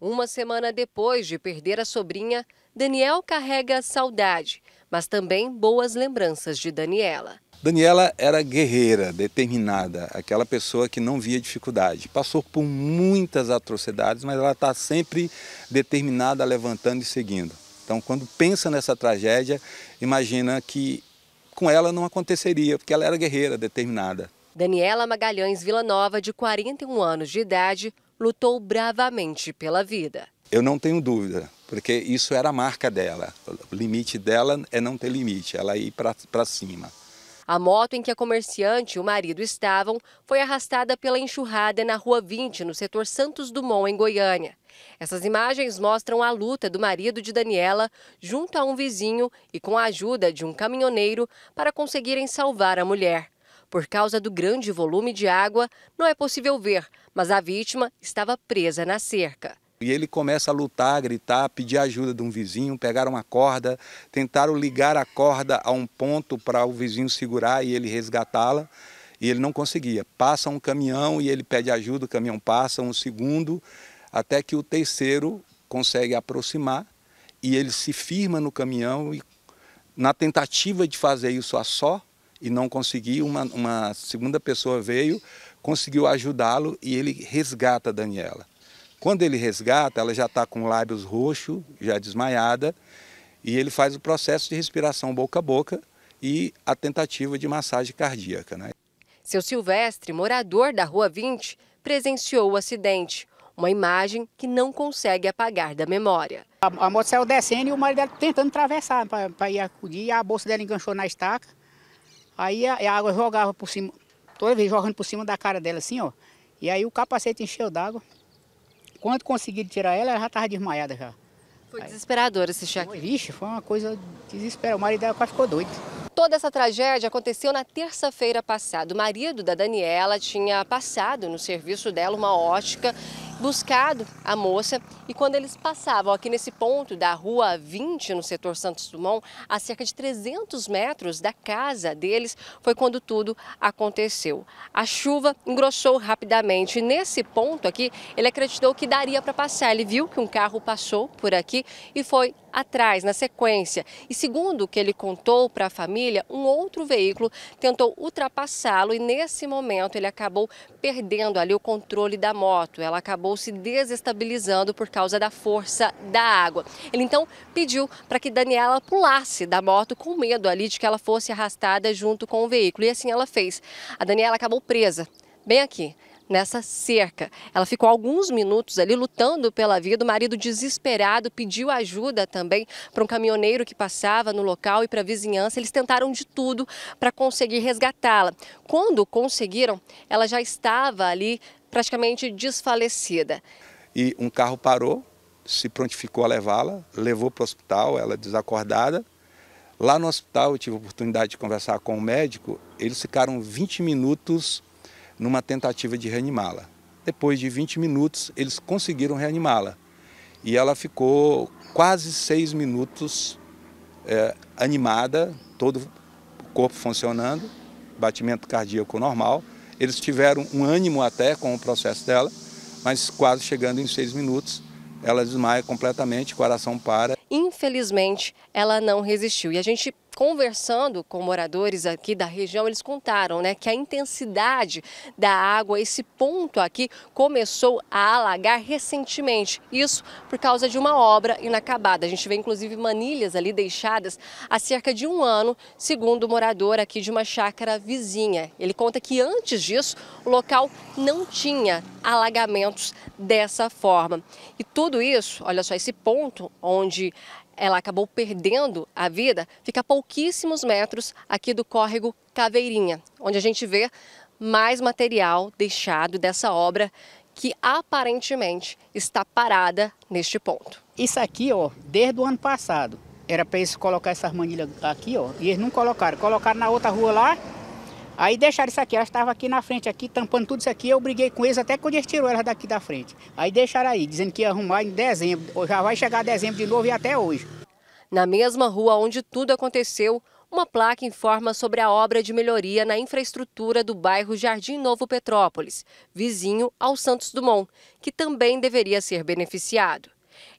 Uma semana depois de perder a sobrinha, Daniel carrega saudade, mas também boas lembranças de Daniela. Daniela era guerreira, determinada, aquela pessoa que não via dificuldade. Passou por muitas atrocidades, mas ela está sempre determinada, levantando e seguindo. Então, quando pensa nessa tragédia, imagina que com ela não aconteceria, porque ela era guerreira, determinada. Daniela Magalhães Vila Nova, de 41 anos de idade, lutou bravamente pela vida. Eu não tenho dúvida, porque isso era a marca dela. O limite dela é não ter limite, ela ir para cima. A moto em que a comerciante e o marido estavam foi arrastada pela enxurrada na Rua 20, no setor Santos Dumont, em Goiânia. Essas imagens mostram a luta do marido de Daniela junto a um vizinho e com a ajuda de um caminhoneiro para conseguirem salvar a mulher. Por causa do grande volume de água, não é possível ver, mas a vítima estava presa na cerca. E ele começa a lutar, a gritar, pedir ajuda de um vizinho, pegaram uma corda, tentaram ligar a corda a um ponto para o vizinho segurar e ele resgatá-la, e ele não conseguia. Passa um caminhão e ele pede ajuda, o caminhão passa, um segundo, até que o terceiro consegue aproximar e ele se firma no caminhão e na tentativa de fazer isso a só, e não conseguiu, Uma, uma segunda pessoa veio, conseguiu ajudá-lo e ele resgata a Daniela. Quando ele resgata, ela já está com lábios roxo, já desmaiada, e ele faz o processo de respiração boca a boca e a tentativa de massagem cardíaca. Né? Seu Silvestre, morador da Rua 20, presenciou o acidente. Uma imagem que não consegue apagar da memória. A, a moto saiu descendo e o marido dela tentando atravessar para ir acudir. A bolsa dela enganchou na estaca. Aí a, a água jogava por cima, toda vez jogando por cima da cara dela assim, ó. E aí o capacete encheu d'água. Quando conseguiram tirar ela, ela já estava desmaiada já. Foi desesperador esse choque. Vixe, foi uma coisa desesperada. O marido dela quase ficou doido. Toda essa tragédia aconteceu na terça-feira passada. O marido da Daniela tinha passado no serviço dela uma ótica buscado a moça e quando eles passavam aqui nesse ponto da rua 20, no setor Santos Dumont, a cerca de 300 metros da casa deles, foi quando tudo aconteceu. A chuva engrossou rapidamente e nesse ponto aqui, ele acreditou que daria para passar. Ele viu que um carro passou por aqui e foi atrás, na sequência. E segundo o que ele contou para a família, um outro veículo tentou ultrapassá-lo e nesse momento ele acabou perdendo ali o controle da moto. Ela acabou se desestabilizando por causa da força da água. Ele então pediu para que Daniela pulasse da moto com medo ali de que ela fosse arrastada junto com o veículo. E assim ela fez. A Daniela acabou presa, bem aqui, nessa cerca. Ela ficou alguns minutos ali lutando pela vida. O marido, desesperado, pediu ajuda também para um caminhoneiro que passava no local e para a vizinhança. Eles tentaram de tudo para conseguir resgatá-la. Quando conseguiram, ela já estava ali praticamente desfalecida. E um carro parou, se prontificou a levá-la, levou para o hospital, ela desacordada. Lá no hospital eu tive a oportunidade de conversar com o um médico, eles ficaram 20 minutos numa tentativa de reanimá-la. Depois de 20 minutos, eles conseguiram reanimá-la. E ela ficou quase seis minutos é, animada, todo o corpo funcionando, batimento cardíaco normal. Eles tiveram um ânimo até com o processo dela, mas quase chegando em seis minutos, ela desmaia completamente, o coração para. Infelizmente, ela não resistiu. E a gente conversando com moradores aqui da região, eles contaram né, que a intensidade da água, esse ponto aqui, começou a alagar recentemente. Isso por causa de uma obra inacabada. A gente vê inclusive manilhas ali deixadas há cerca de um ano, segundo o morador aqui de uma chácara vizinha. Ele conta que antes disso o local não tinha alagamentos dessa forma. E tudo isso, olha só, esse ponto onde ela acabou perdendo a vida, fica a pouquíssimos metros aqui do córrego Caveirinha, onde a gente vê mais material deixado dessa obra que aparentemente está parada neste ponto. Isso aqui, ó, desde o ano passado, era para eles colocar essas manilhas aqui, ó, e eles não colocaram. Colocaram na outra rua lá, Aí deixaram isso aqui, elas estavam aqui na frente, aqui, tampando tudo isso aqui, eu briguei com eles até quando eles tiraram elas daqui da frente. Aí deixaram aí, dizendo que ia arrumar em dezembro, já vai chegar dezembro de novo e até hoje. Na mesma rua onde tudo aconteceu, uma placa informa sobre a obra de melhoria na infraestrutura do bairro Jardim Novo Petrópolis, vizinho ao Santos Dumont, que também deveria ser beneficiado.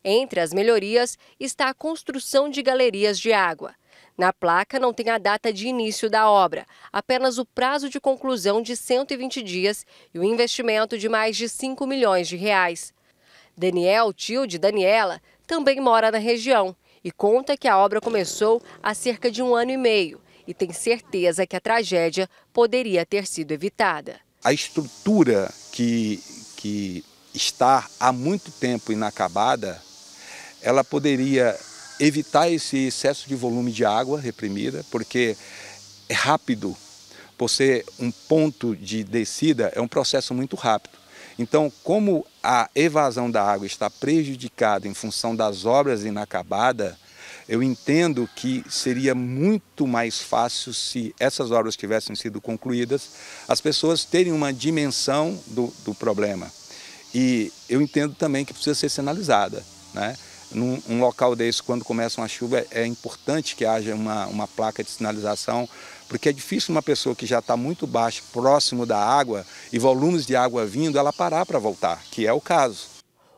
Entre as melhorias está a construção de galerias de água. Na placa não tem a data de início da obra, apenas o prazo de conclusão de 120 dias e o investimento de mais de 5 milhões de reais. Daniel, tio de Daniela, também mora na região e conta que a obra começou há cerca de um ano e meio e tem certeza que a tragédia poderia ter sido evitada. A estrutura que, que está há muito tempo inacabada, ela poderia evitar esse excesso de volume de água reprimida, porque é rápido. por ser um ponto de descida é um processo muito rápido. Então, como a evasão da água está prejudicada em função das obras inacabadas, eu entendo que seria muito mais fácil se essas obras tivessem sido concluídas, as pessoas terem uma dimensão do, do problema. E eu entendo também que precisa ser sinalizada. Né? num um local desse, quando começa uma chuva, é, é importante que haja uma, uma placa de sinalização, porque é difícil uma pessoa que já está muito baixa, próximo da água, e volumes de água vindo, ela parar para voltar, que é o caso.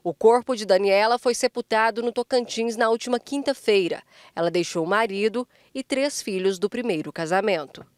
O corpo de Daniela foi sepultado no Tocantins na última quinta-feira. Ela deixou o marido e três filhos do primeiro casamento.